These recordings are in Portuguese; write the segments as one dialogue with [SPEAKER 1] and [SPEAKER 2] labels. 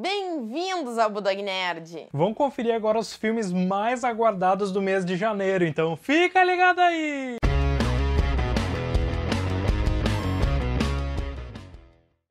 [SPEAKER 1] Bem-vindos ao Budog Nerd!
[SPEAKER 2] Vamos conferir agora os filmes mais aguardados do mês de janeiro, então
[SPEAKER 1] fica ligado aí!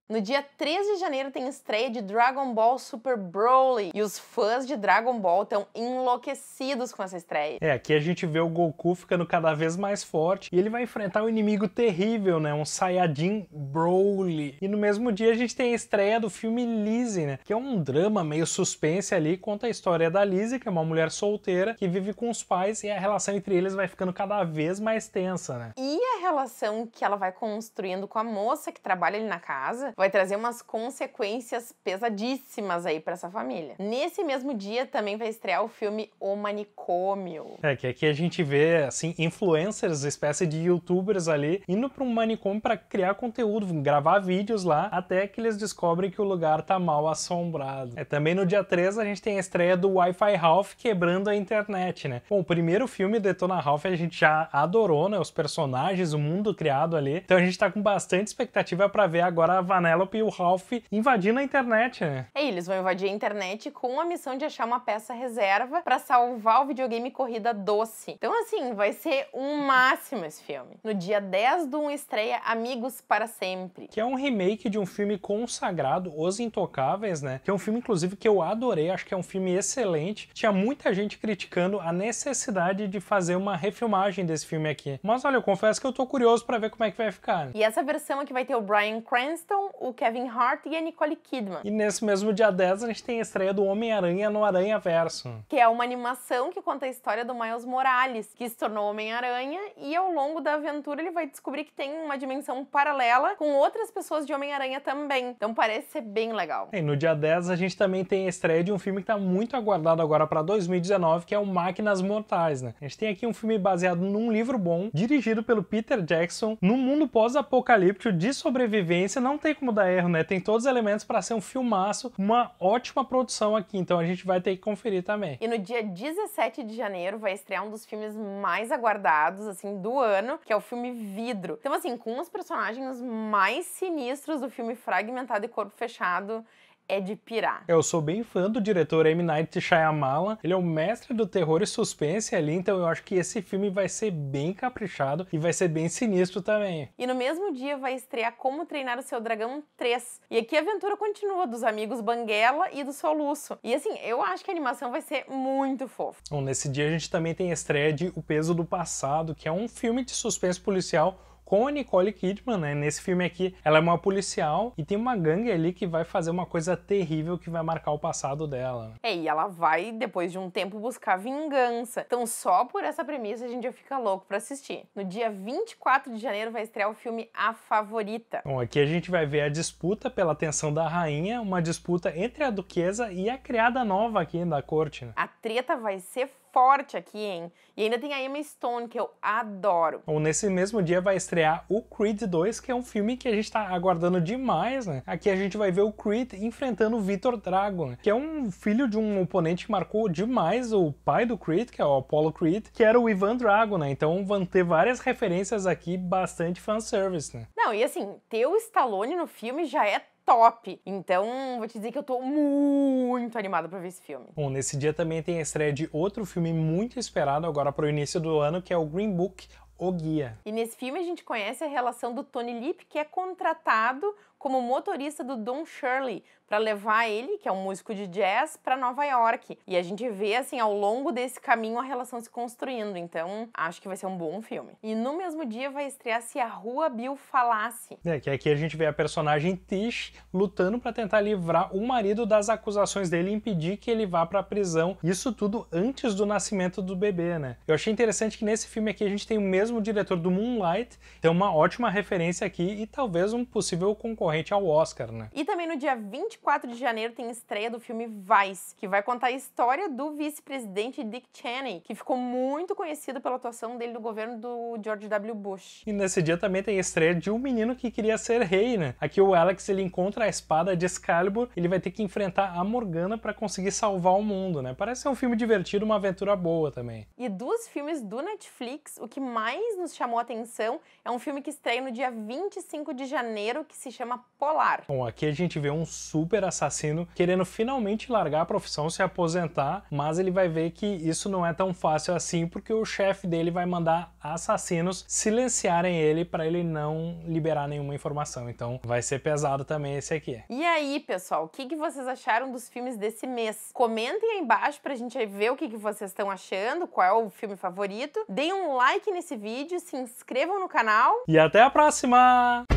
[SPEAKER 1] No dia 3 de janeiro tem estreia de Dragon Ball Super Broly e os fãs de Dragon Ball estão enlouquecidos com essa estreia.
[SPEAKER 2] É, aqui a gente vê o Goku ficando cada vez mais forte e ele vai enfrentar um inimigo terrível, né? Um Saiyajin Broly. E no mesmo dia a gente tem a estreia do filme Lizzie, né? Que é um drama meio suspense ali, conta a história da Lizzie, que é uma mulher solteira que vive com os pais e a relação entre eles vai ficando cada vez mais tensa, né?
[SPEAKER 1] E a relação que ela vai construindo com a moça que trabalha ali na casa vai trazer umas consequências pesadíssimas aí para essa família. Nesse mesmo dia também vai estrear o filme O Manicômio.
[SPEAKER 2] É, que aqui a gente vê, assim, influencers, espécie de youtubers ali, indo para um manicômio para criar conteúdo, gravar vídeos lá, até que eles descobrem que o lugar tá mal assombrado. É, também no dia 3 a gente tem a estreia do Wi-Fi Ralph quebrando a internet, né? Bom, o primeiro filme, Detona Ralph, a gente já adorou, né? Os personagens, o mundo criado ali. Então a gente tá com bastante expectativa para ver agora a Vanessa Penélope e o Ralph invadindo a internet, né?
[SPEAKER 1] É, eles vão invadir a internet com a missão de achar uma peça reserva para salvar o videogame Corrida Doce. Então, assim, vai ser um máximo esse filme. No dia 10 do 1 estreia Amigos para Sempre.
[SPEAKER 2] Que é um remake de um filme consagrado, Os Intocáveis, né? Que é um filme, inclusive, que eu adorei, acho que é um filme excelente. Tinha muita gente criticando a necessidade de fazer uma refilmagem desse filme aqui. Mas olha, eu confesso que eu tô curioso para ver como é que vai ficar. Né?
[SPEAKER 1] E essa versão aqui é vai ter o Brian Cranston, o Kevin Hart e a Nicole Kidman. E
[SPEAKER 2] nesse mesmo dia 10 a gente tem a estreia do Homem-Aranha no Aranha Verso.
[SPEAKER 1] Que é uma animação que conta a história do Miles Morales, que se tornou Homem-Aranha e ao longo da aventura ele vai descobrir que tem uma dimensão paralela com outras pessoas de Homem-Aranha também. Então parece ser bem legal.
[SPEAKER 2] E no dia 10 a gente também tem a estreia de um filme que tá muito aguardado agora para 2019, que é o Máquinas Mortais, né? A gente tem aqui um filme baseado num livro bom, dirigido pelo Peter Jackson, num mundo pós-apocalíptico de sobrevivência, não tem como da Erro, né? Tem todos os elementos para ser um filmaço, uma ótima produção aqui, então a gente vai ter que conferir também.
[SPEAKER 1] E no dia 17 de janeiro vai estrear um dos filmes mais aguardados, assim, do ano, que é o filme Vidro. Então, assim, com os personagens mais sinistros do filme Fragmentado e Corpo Fechado, é de pirar.
[SPEAKER 2] Eu sou bem fã do diretor M. Night Shyamalan. Ele é o mestre do terror e suspense ali, então eu acho que esse filme vai ser bem caprichado e vai ser bem sinistro também.
[SPEAKER 1] E no mesmo dia vai estrear Como Treinar o Seu Dragão 3. E aqui a aventura continua dos amigos Banguela e do Soluço. E assim, eu acho que a animação vai ser muito fofa.
[SPEAKER 2] Bom, nesse dia a gente também tem a estreia de O Peso do Passado, que é um filme de suspense policial com a Nicole Kidman, né? Nesse filme aqui, ela é uma policial e tem uma gangue ali que vai fazer uma coisa terrível que vai marcar o passado dela. Né?
[SPEAKER 1] É, e ela vai, depois de um tempo, buscar vingança. Então, só por essa premissa a gente já fica louco para assistir. No dia 24 de janeiro vai estrear o filme A Favorita.
[SPEAKER 2] Bom, aqui a gente vai ver a disputa pela atenção da rainha, uma disputa entre a duquesa e a criada nova aqui da corte. Né? A
[SPEAKER 1] treta vai ser forte aqui, hein? E ainda tem a Emma Stone, que eu adoro.
[SPEAKER 2] Bom, nesse mesmo dia vai estrear estrear o Creed 2, que é um filme que a gente está aguardando demais, né? Aqui a gente vai ver o Creed enfrentando o Victor Drago, né? que é um filho de um oponente que marcou demais o pai do Creed, que é o Apollo Creed, que era o Ivan Drago, né? Então vão ter várias referências aqui, bastante fanservice, né?
[SPEAKER 1] Não, e assim, ter o Stallone no filme já é top. Então, vou te dizer que eu tô muito animada para ver esse filme.
[SPEAKER 2] Bom, nesse dia também tem a estreia de outro filme muito esperado agora para o início do ano, que é o Green Book o guia.
[SPEAKER 1] E nesse filme a gente conhece a relação do Tony Lip, que é contratado como motorista do Don Shirley para levar ele, que é um músico de jazz, para Nova York. E a gente vê assim ao longo desse caminho a relação se construindo. Então, acho que vai ser um bom filme. E no mesmo dia vai estrear se a Rua Bill falasse.
[SPEAKER 2] É que aqui a gente vê a personagem Tish lutando para tentar livrar o marido das acusações dele e impedir que ele vá para a prisão. Isso tudo antes do nascimento do bebê, né? Eu achei interessante que nesse filme aqui a gente tem o mesmo diretor do Moonlight, tem uma ótima referência aqui e talvez um possível concorrente concorrente ao Oscar, né?
[SPEAKER 1] E também no dia 24 de janeiro tem estreia do filme Vice, que vai contar a história do vice-presidente Dick Cheney, que ficou muito conhecido pela atuação dele no governo do George W. Bush.
[SPEAKER 2] E nesse dia também tem estreia de um menino que queria ser rei, né? Aqui o Alex ele encontra a espada de Excalibur, ele vai ter que enfrentar a Morgana para conseguir salvar o mundo, né? Parece ser um filme divertido, uma aventura boa também.
[SPEAKER 1] E dos filmes do Netflix, o que mais nos chamou a atenção é um filme que estreia no dia 25 de janeiro, que se chama polar.
[SPEAKER 2] Bom, aqui a gente vê um super assassino querendo finalmente largar a profissão, se aposentar, mas ele vai ver que isso não é tão fácil assim porque o chefe dele vai mandar assassinos silenciarem ele para ele não liberar nenhuma informação. Então vai ser pesado também esse aqui.
[SPEAKER 1] E aí, pessoal, o que, que vocês acharam dos filmes desse mês? Comentem aí embaixo pra gente ver o que, que vocês estão achando, qual é o filme favorito. Deem um like nesse vídeo, se inscrevam no canal.
[SPEAKER 2] E até a próxima!